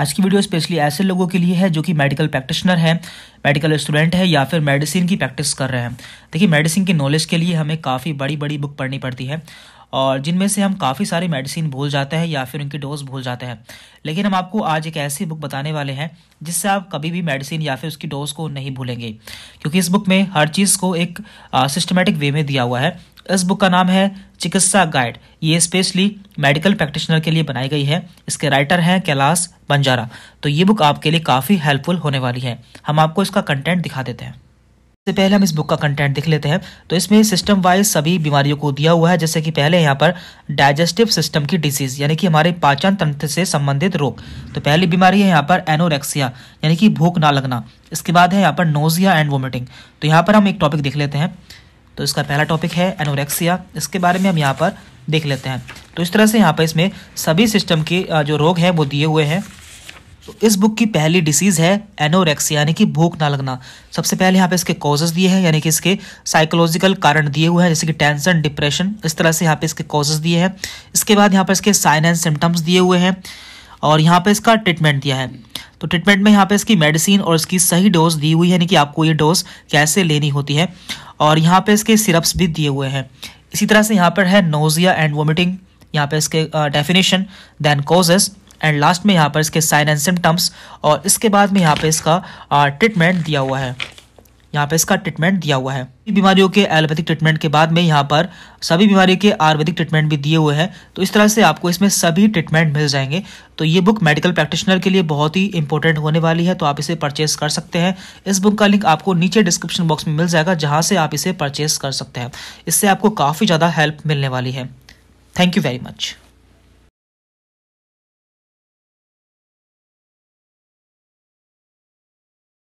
आज की video specially ऐसे लोगों के लिए है जो कि मेडिकल प्रैक्टिशनर है मेडिकल स्टूडेंट है या फिर मेडिसिन की प्रैक्टिस कर रहे हैं देखिए मेडिसिन के नॉलेज के लिए हमें काफ़ी बड़ी बड़ी बुक पढ़नी पड़ती है और जिनमें से हम काफ़ी सारी मेडिसिन भूल जाते हैं या फिर उनकी डोज भूल जाते हैं लेकिन हम आपको आज एक ऐसी बुक बताने वाले हैं जिससे आप कभी भी मेडिसिन या फिर उसकी डोज को नहीं भूलेंगे क्योंकि इस बुक में हर चीज़ को एक सिस्टमेटिक वे में दिया हुआ है इस बुक का नाम है चिकित्सा गाइड ये स्पेशली मेडिकल प्रैक्टिशनर के लिए बनाई गई है इसके राइटर हैं कैलाश बंजारा तो ये बुक आपके लिए काफ़ी हेल्पफुल होने वाली है हम आपको इसका कंटेंट दिखा देते हैं से पहले हम इस बुक का कंटेंट देख लेते हैं तो इसमें सिस्टम वाइज सभी बीमारियों को दिया हुआ है जैसे कि पहले यहाँ पर डाइजेस्टिव सिस्टम की डिसीज यानी कि हमारे पाचन तंत्र से संबंधित रोग तो पहली बीमारी है यहाँ पर एनोरेक्सिया यानी कि भूख ना लगना इसके बाद है यहाँ पर नोजिया एंड वोमिटिंग तो यहाँ पर हम एक टॉपिक देख लेते हैं तो इसका पहला टॉपिक है एनोरेक्सिया इसके बारे में हम यहाँ पर देख लेते हैं तो इस तरह से यहाँ पर इसमें सभी सिस्टम के जो रोग हैं वो दिए हुए हैं तो इस बुक की पहली डिसीज़ है एनोरेक्स यानी कि भूख ना लगना सबसे पहले यहाँ पे इसके कॉजेज़ दिए हैं यानी कि इसके साइकोलॉजिकल कारण दिए हुए हैं जैसे कि टेंशन डिप्रेशन इस तरह से यहाँ पे इसके कॉजेज़ दिए हैं इसके बाद यहाँ पर इसके साइन एंड सिम्टम्स दिए हुए हैं और यहाँ पे इसका ट्रीटमेंट दिया है तो ट्रीटमेंट में यहाँ पे इसकी मेडिसिन और इसकी सही डोज दी हुई है यानी कि आपको ये डोज कैसे लेनी होती है और यहाँ पे इसके सिरप्स भी दिए हुए हैं इसी तरह से यहाँ पर है नोजिया एंड वोमिटिंग यहाँ पे इसके definition then causes and last में यहाँ पर इसके साइन एंड सिम्टम्स और इसके बाद में यहाँ पर इसका ट्रीटमेंट दिया हुआ है यहाँ पे इसका ट्रीटमेंट दिया हुआ है बीमारियों के एलोपैथिक ट्रीटमेंट के बाद में यहाँ पर सभी बीमारियों के आयुर्वेदिक ट्रीटमेंट भी दिए हुए हैं तो इस तरह से आपको इसमें सभी ट्रीटमेंट मिल जाएंगे तो ये बुक मेडिकल प्रैक्टिशनर के लिए बहुत ही इंपॉर्टेंट होने वाली है तो आप इसे परचेस कर सकते हैं इस बुक का लिंक आपको नीचे डिस्क्रिप्शन बॉक्स में मिल जाएगा जहाँ से आप इसे परचेस कर सकते हैं इससे आपको काफ़ी ज़्यादा हेल्प मिलने वाली है थैंक यू वेरी मच